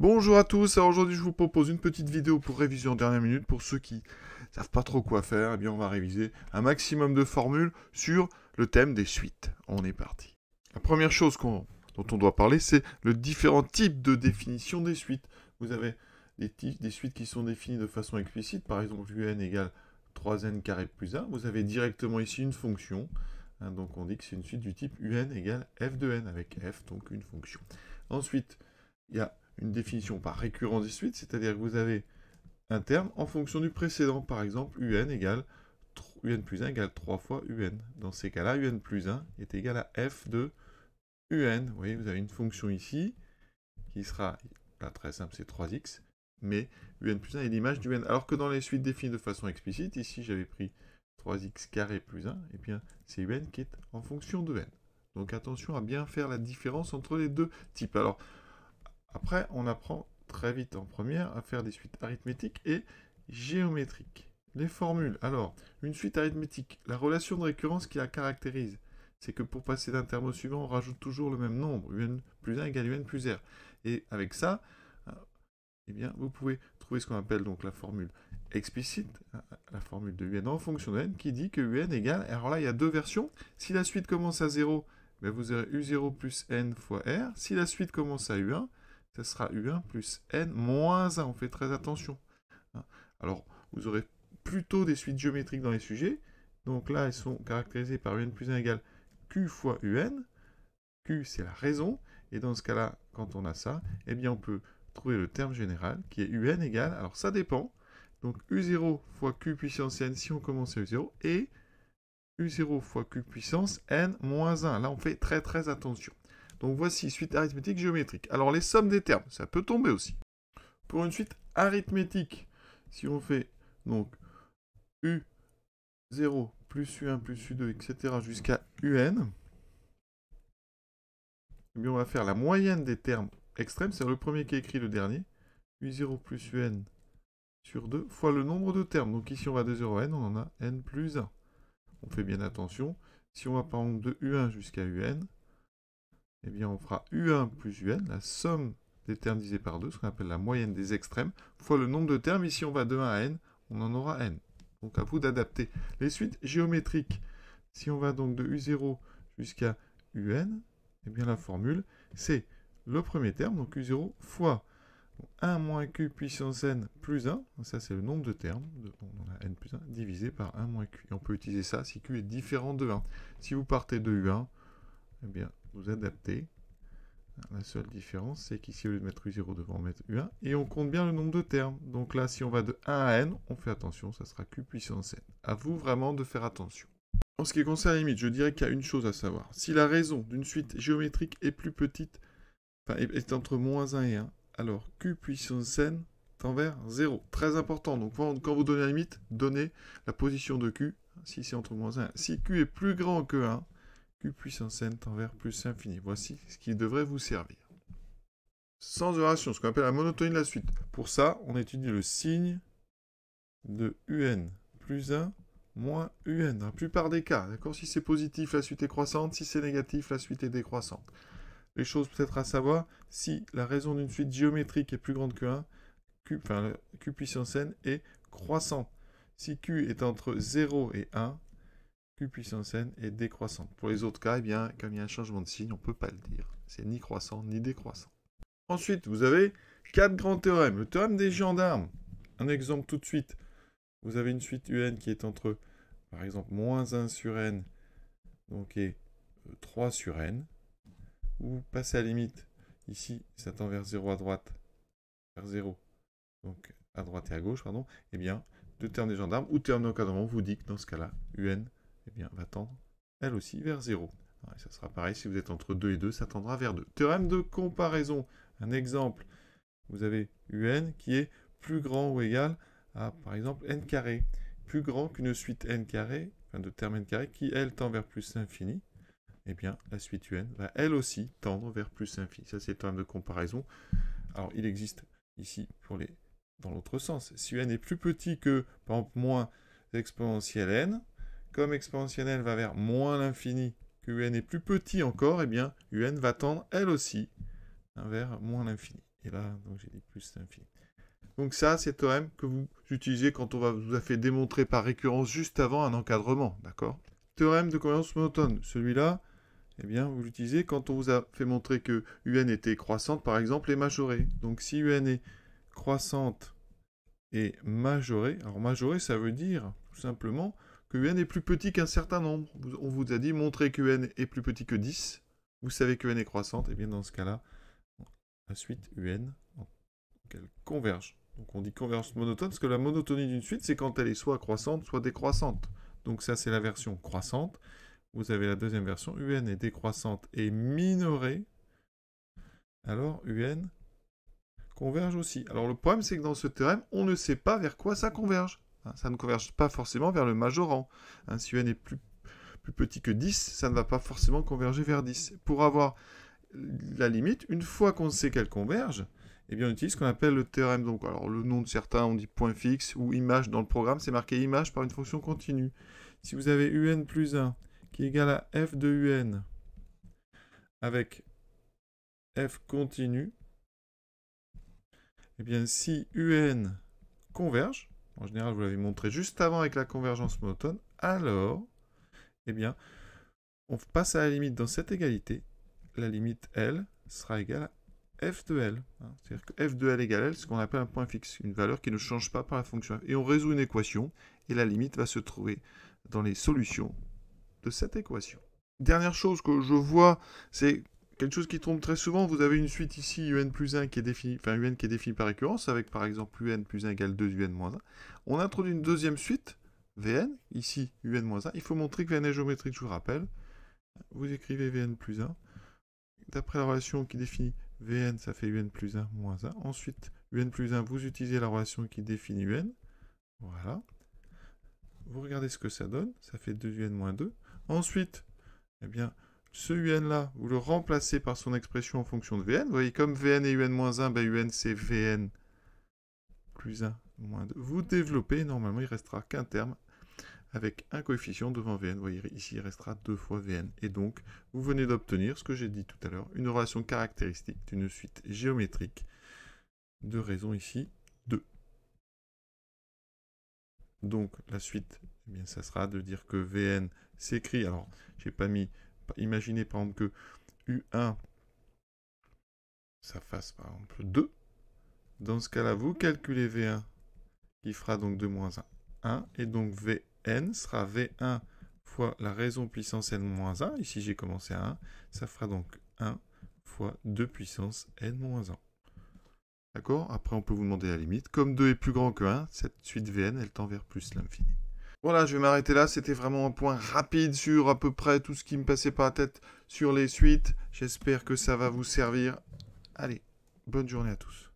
Bonjour à tous, aujourd'hui je vous propose une petite vidéo pour réviser en dernière minute pour ceux qui ne savent pas trop quoi faire, Et eh bien on va réviser un maximum de formules sur le thème des suites. On est parti. La première chose dont on doit parler c'est le différent type de définition des suites. Vous avez des, suites qui sont définies de façon explicite, par exemple un égale 3n carré plus 1, vous avez directement ici une fonction, hein, donc on dit que c'est une suite du type un égale f de n avec f, donc une fonction. Ensuite, il y a une définition par récurrence des suites, c'est-à-dire que vous avez un terme en fonction du précédent. Par exemple, un égale un plus 1 égale 3 fois un. Dans ces cas-là, un plus 1 est égal à f de un. Vous voyez, vous avez une fonction ici qui sera, pas très simple, c'est 3x, mais un plus 1 est l'image du n. Alors que dans les suites définies de façon explicite, ici j'avais pris 3x carré plus 1, et eh bien c'est un qui est en fonction de n. Donc attention à bien faire la différence entre les deux types. Alors, après, on apprend très vite en première à faire des suites arithmétiques et géométriques. Les formules. Alors, une suite arithmétique, la relation de récurrence qui la caractérise, c'est que pour passer d'un terme au suivant, on rajoute toujours le même nombre, un plus 1 égale un plus r. Et avec ça, euh, eh bien, vous pouvez trouver ce qu'on appelle donc la formule explicite, euh, la formule de un en fonction de n, qui dit que un égale, alors là, il y a deux versions. Si la suite commence à 0, ben vous aurez u0 plus n fois r. Si la suite commence à u1, ce sera U1 plus N moins 1. On fait très attention. Hein. Alors, vous aurez plutôt des suites géométriques dans les sujets. Donc là, elles sont caractérisées par UN plus 1 égale Q fois UN. Q, c'est la raison. Et dans ce cas-là, quand on a ça, eh bien, on peut trouver le terme général qui est UN égale. Alors, ça dépend. Donc, U0 fois Q puissance N si on commence à U0. Et U0 fois Q puissance N moins 1. Là, on fait très très attention. Donc voici suite arithmétique géométrique. Alors les sommes des termes, ça peut tomber aussi. Pour une suite arithmétique, si on fait donc U0 plus U1 plus U2, etc. jusqu'à UN, eh on va faire la moyenne des termes extrêmes, c'est le premier qui est écrit le dernier, U0 plus UN sur 2 fois le nombre de termes. Donc ici on va de 0 à n, on en a n plus 1. On fait bien attention, si on va par exemple de U1 jusqu'à UN, eh bien on fera U1 plus UN, la somme des termes divisés par 2, ce qu'on appelle la moyenne des extrêmes, fois le nombre de termes. Ici, on va de 1 à n, on en aura n. Donc à vous d'adapter. Les suites géométriques, si on va donc de U0 jusqu'à UN, eh bien la formule, c'est le premier terme, donc U0 fois 1 moins Q puissance n plus 1, ça c'est le nombre de termes, on a n plus 1, divisé par 1 moins Q. Et on peut utiliser ça si Q est différent de 1. Si vous partez de U1, eh bien nous adapter. La seule différence, c'est qu'ici, au lieu de mettre U0 devant, mettre U1. Et on compte bien le nombre de termes. Donc là, si on va de 1 à N, on fait attention, ça sera Q puissance N. À vous vraiment de faire attention. En ce qui concerne les limites, je dirais qu'il y a une chose à savoir. Si la raison d'une suite géométrique est plus petite, enfin, est entre moins 1 et 1, alors Q puissance N tend vers 0. Très important. Donc quand vous donnez la limite, donnez la position de Q, si c'est entre moins 1. Si Q est plus grand que 1, Q puissance n tend vers plus infini. Voici ce qui devrait vous servir. Sans oration, ce qu'on appelle la monotonie de la suite. Pour ça, on étudie le signe de un plus 1 moins un dans la plupart des cas. D'accord Si c'est positif, la suite est croissante. Si c'est négatif, la suite est décroissante. Les choses peut-être à savoir, si la raison d'une suite géométrique est plus grande que 1, Q, Q puissance n est croissante. Si Q est entre 0 et 1, puissance n est décroissante. Pour les autres cas, eh bien, comme il y a un changement de signe, on ne peut pas le dire. C'est ni croissant ni décroissant. Ensuite, vous avez quatre grands théorèmes. Le théorème des gendarmes. Un exemple tout de suite. Vous avez une suite un qui est entre, par exemple, moins 1 sur n, donc et 3 euh, sur n. Vous passez à la limite. Ici, ça tend vers 0 à droite, vers 0. Donc à droite et à gauche, pardon. Eh bien, le terme des gendarmes ou termes d'encadrement vous dit que dans ce cas-là, un eh va tendre elle aussi vers 0. ça sera pareil, si vous êtes entre 2 et 2, ça tendra vers 2. Théorème de comparaison. Un exemple, vous avez un qui est plus grand ou égal à, par exemple, n carré. Plus grand qu'une suite n carré, enfin de terme n carré, qui, elle, tend vers plus l'infini. Eh bien, la suite un va, elle aussi, tendre vers plus l'infini. Ça, c'est le théorème de comparaison. Alors, il existe ici pour les dans l'autre sens. Si Un est plus petit que, par exemple, moins exponentielle n, comme exponentielle va vers moins l'infini, que un est plus petit encore, et eh bien un va tendre elle aussi hein, vers moins l'infini. Et là, donc j'ai dit plus l'infini. Donc ça, c'est le théorème que vous utilisez quand on vous a fait démontrer par récurrence juste avant un encadrement, d'accord Théorème de cohérence monotone, celui-là, eh bien, vous l'utilisez quand on vous a fait montrer que un était croissante, par exemple, et majorée. Donc si un est croissante et majorée, alors majorée, ça veut dire tout simplement que UN est plus petit qu'un certain nombre. On vous a dit, montrer que UN est plus petit que 10. Vous savez que UN est croissante. Et eh bien dans ce cas-là, la suite UN, converge. Donc on dit convergence monotone, parce que la monotonie d'une suite, c'est quand elle est soit croissante, soit décroissante. Donc ça, c'est la version croissante. Vous avez la deuxième version, UN est décroissante et minorée. Alors UN converge aussi. Alors le problème, c'est que dans ce théorème, on ne sait pas vers quoi ça converge. Hein, ça ne converge pas forcément vers le majorant. Hein, si un est plus, petit que 10, ça ne va pas forcément converger vers 10. Pour avoir la limite, une fois qu'on sait qu'elle converge, eh bien, on utilise ce qu'on appelle le théorème. Donc, alors, le nom de certains, on dit point fixe ou image dans le programme, c'est marqué image par une fonction continue. Si vous avez un plus 1 qui est égal à f de un avec f continue, eh bien, si un converge, en général, vous l'avez montré juste avant avec la convergence monotone. Alors, eh bien, on passe à la limite dans cette égalité. La limite L sera égale à f de L. Hein, c'est-à-dire que f de L égale L, ce qu'on appelle un point fixe, une valeur qui ne change pas par la fonction f. Et on résout une équation, et la limite va se trouver dans les solutions de cette équation. Dernière chose que je vois, c'est quelque chose qui tombe très souvent, vous avez une suite ici, un plus 1 qui est définie, enfin un qui est défini par récurrence, avec par exemple un plus 1 égale 2, un moins 1. On introduit une deuxième suite, vn, ici un moins 1. Il faut montrer que vn est géométrique, je vous rappelle. Vous écrivez vn plus 1. D'après la relation qui définit vn, ça fait un plus 1 moins 1. Ensuite, un plus 1, vous utilisez la relation qui définit un. Voilà. Vous regardez ce que ça donne, ça fait 2un moins 2. Ensuite, eh bien, ce un-là, vous le remplacez par son expression en fonction de vn. Vous voyez, comme vn est un-1, un bah, c'est vn plus 1 moins 2. Vous développez, normalement, il restera qu'un terme avec un coefficient devant vn. Vous voyez, ici, il restera 2 fois vn. Et donc, vous venez d'obtenir ce que j'ai dit tout à l'heure, une relation caractéristique d'une suite géométrique de raison, ici 2. Donc, la suite, eh bien, ça sera de dire que vn s'écrit... Alors, j'ai pas mis Imaginez par exemple que U1, ça fasse par exemple 2. Dans ce cas-là, vous calculez V1 qui fera donc 2 moins 1, 1. Et donc Vn sera V1 fois la raison puissance n moins 1. Ici, j'ai commencé à 1. Ça fera donc 1 fois 2 puissance n moins 1. D'accord Après, on peut vous demander la limite. Comme 2 est plus grand que 1, cette suite Vn, elle tend vers plus l'infini. Voilà, je vais m'arrêter là. C'était vraiment un point rapide sur à peu près tout ce qui me passait par la tête sur les suites. J'espère que ça va vous servir. Allez, bonne journée à tous.